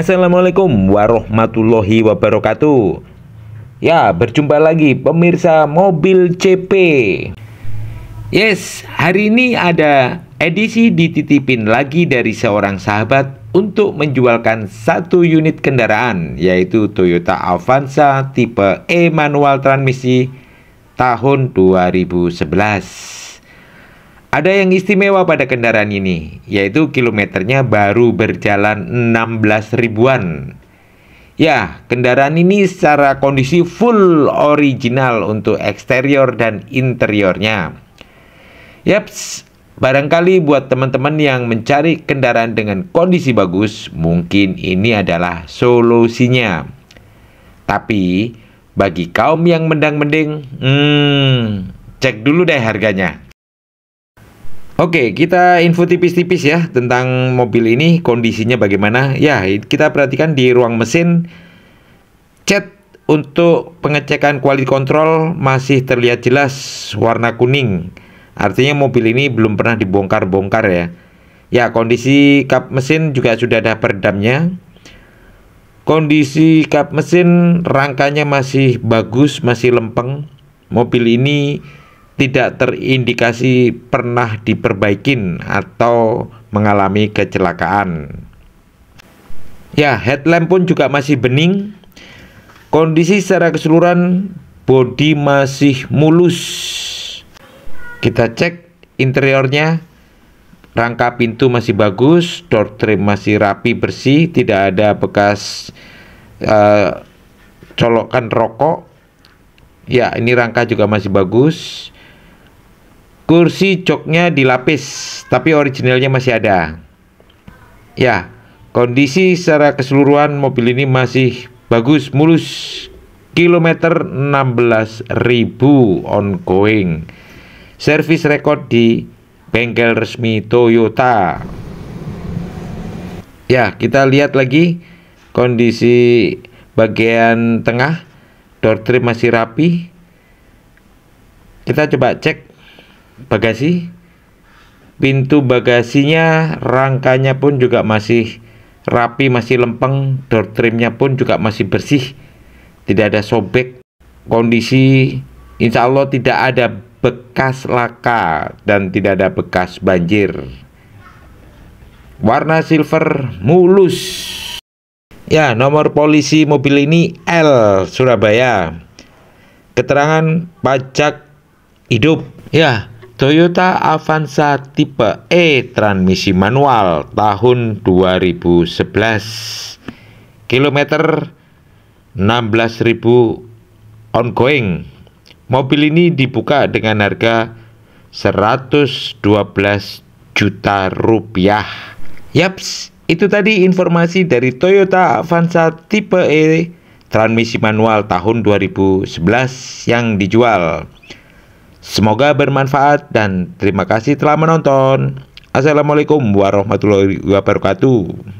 Assalamualaikum warahmatullahi wabarakatuh Ya berjumpa lagi pemirsa mobil CP Yes hari ini ada edisi dititipin lagi dari seorang sahabat untuk menjualkan satu unit kendaraan yaitu Toyota Avanza tipe E manual transmisi tahun 2011 ada yang istimewa pada kendaraan ini, yaitu kilometernya baru berjalan 16 ribuan. Ya, kendaraan ini secara kondisi full original untuk eksterior dan interiornya. Yaps, barangkali buat teman-teman yang mencari kendaraan dengan kondisi bagus, mungkin ini adalah solusinya. Tapi, bagi kaum yang mendang-mending, hmm, cek dulu deh harganya. Oke, kita info tipis-tipis ya tentang mobil ini kondisinya bagaimana. Ya, kita perhatikan di ruang mesin cat untuk pengecekan quality control masih terlihat jelas warna kuning. Artinya mobil ini belum pernah dibongkar-bongkar ya. Ya, kondisi kap mesin juga sudah ada peredamnya. Kondisi kap mesin rangkanya masih bagus, masih lempeng. Mobil ini tidak terindikasi pernah diperbaikin atau mengalami kecelakaan. Ya, headlamp pun juga masih bening. Kondisi secara keseluruhan bodi masih mulus. Kita cek interiornya. Rangka pintu masih bagus, door trim masih rapi bersih, tidak ada bekas uh, colokan rokok. Ya, ini rangka juga masih bagus. Kursi joknya dilapis, tapi originalnya masih ada. Ya, kondisi secara keseluruhan mobil ini masih bagus, mulus. Kilometer 16.000 ongoing. Service record di bengkel resmi Toyota. Ya, kita lihat lagi kondisi bagian tengah. Door trim masih rapi. Kita coba cek bagasi. Pintu bagasinya rangkanya pun juga masih rapi, masih lempeng, door trimnya pun juga masih bersih. Tidak ada sobek. Kondisi insya Allah tidak ada bekas laka dan tidak ada bekas banjir. Warna silver mulus. Ya, nomor polisi mobil ini L Surabaya. Keterangan pajak hidup. Ya, Toyota Avanza tipe E transmisi manual tahun 2011 kilometer 16.000 ongoing mobil ini dibuka dengan harga 112 juta rupiah yaps itu tadi informasi dari Toyota Avanza tipe E transmisi manual tahun 2011 yang dijual Semoga bermanfaat dan terima kasih telah menonton. Assalamualaikum warahmatullahi wabarakatuh.